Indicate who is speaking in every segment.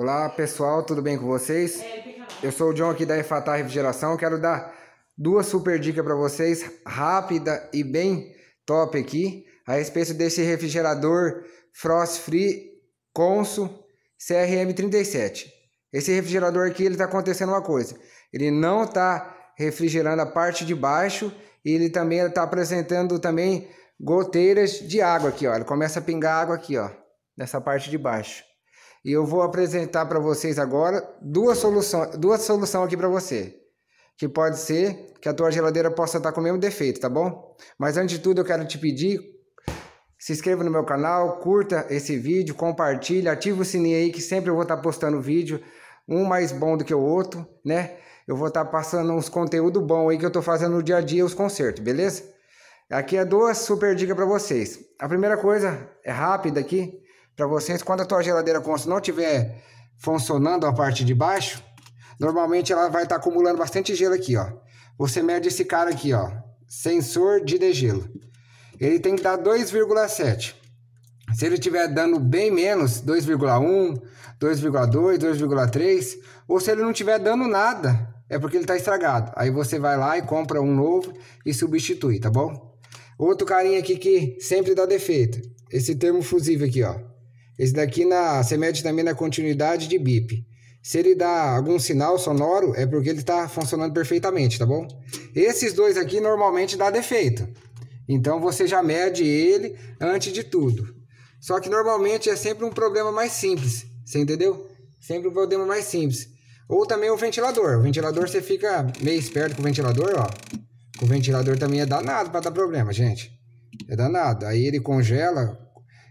Speaker 1: Olá pessoal, tudo bem com vocês? É, Eu sou o John aqui da Efatá Refrigeração. Quero dar duas super dicas para vocês, rápida e bem top aqui, a respeito desse refrigerador Frost Free Consul CRM37. Esse refrigerador aqui, ele está acontecendo uma coisa, ele não está refrigerando a parte de baixo e ele também está apresentando também goteiras de água aqui, ó. Ele começa a pingar água aqui, ó, nessa parte de baixo. E eu vou apresentar para vocês agora duas soluções, duas soluções aqui para você. Que pode ser que a tua geladeira possa estar tá com o mesmo defeito, tá bom? Mas antes de tudo, eu quero te pedir, se inscreva no meu canal, curta esse vídeo, compartilha, ativa o sininho aí que sempre eu vou estar tá postando vídeo, um mais bom do que o outro, né? Eu vou estar tá passando uns conteúdo bom aí que eu tô fazendo no dia a dia os concertos, beleza? Aqui é duas super dicas para vocês. A primeira coisa é rápida aqui, para vocês, quando a tua geladeira não tiver funcionando a parte de baixo, normalmente ela vai estar tá acumulando bastante gelo aqui, ó. Você mede esse cara aqui, ó, sensor de degelo. Ele tem que dar 2,7. Se ele estiver dando bem menos, 2,1, 2,2, 2,3, ou se ele não estiver dando nada, é porque ele está estragado. Aí você vai lá e compra um novo e substitui, tá bom? Outro carinha aqui que sempre dá defeito. Esse termo fusível aqui, ó. Esse daqui na, você mede também na continuidade de bip. Se ele dá algum sinal sonoro, é porque ele está funcionando perfeitamente, tá bom? Esses dois aqui normalmente dá defeito. Então você já mede ele antes de tudo. Só que normalmente é sempre um problema mais simples, você entendeu? Sempre um problema mais simples. Ou também o ventilador. O ventilador você fica meio esperto com o ventilador, ó. Com o ventilador também é danado para dar problema, gente. É danado. Aí ele congela,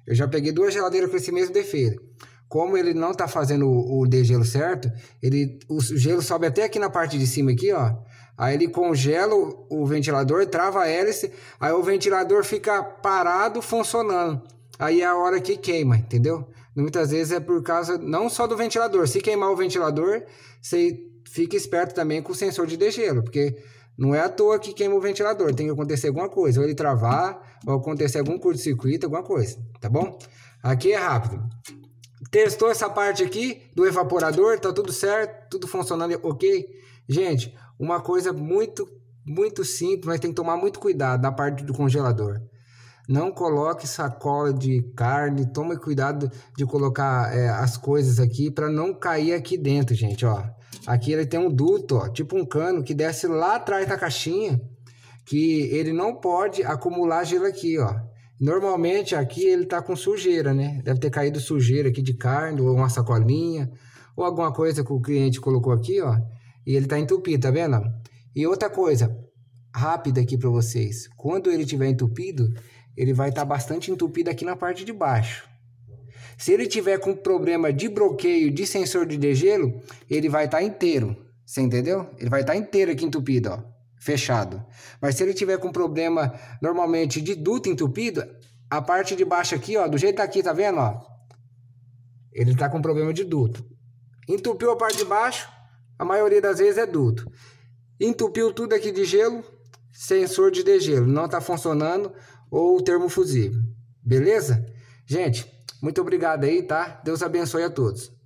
Speaker 1: eu já peguei duas geladeiras com esse mesmo defeito. Como ele não está fazendo o, o degelo certo, ele, o gelo sobe até aqui na parte de cima aqui, ó. Aí ele congela o ventilador, trava a hélice, aí o ventilador fica parado funcionando. Aí é a hora que queima, entendeu? Muitas vezes é por causa não só do ventilador. Se queimar o ventilador, você fica esperto também com o sensor de degelo, porque não é à toa que queima o ventilador, tem que acontecer alguma coisa, ou ele travar, ou acontecer algum curto-circuito, alguma coisa, tá bom? Aqui é rápido. Testou essa parte aqui do evaporador, tá tudo certo, tudo funcionando ok? Gente, uma coisa muito, muito simples, mas tem que tomar muito cuidado da parte do congelador. Não coloque sacola de carne, tome cuidado de colocar é, as coisas aqui para não cair aqui dentro, gente, ó. Aqui ele tem um duto, ó, tipo um cano, que desce lá atrás da caixinha, que ele não pode acumular gelo aqui, ó. Normalmente aqui ele tá com sujeira, né? Deve ter caído sujeira aqui de carne, ou uma sacolinha, ou alguma coisa que o cliente colocou aqui, ó. E ele tá entupido, tá vendo? E outra coisa, rápida aqui para vocês. Quando ele tiver entupido, ele vai estar tá bastante entupido aqui na parte de baixo. Se ele tiver com problema de bloqueio de sensor de degelo, ele vai estar tá inteiro. Você entendeu? Ele vai estar tá inteiro aqui entupido, ó, fechado. Mas se ele tiver com problema normalmente de duto entupido, a parte de baixo aqui, ó, do jeito aqui, tá vendo, ó? Ele tá com problema de duto. Entupiu a parte de baixo, a maioria das vezes é duto. Entupiu tudo aqui de gelo, sensor de degelo não tá funcionando ou termofusível. Beleza? Gente, muito obrigado aí, tá? Deus abençoe a todos.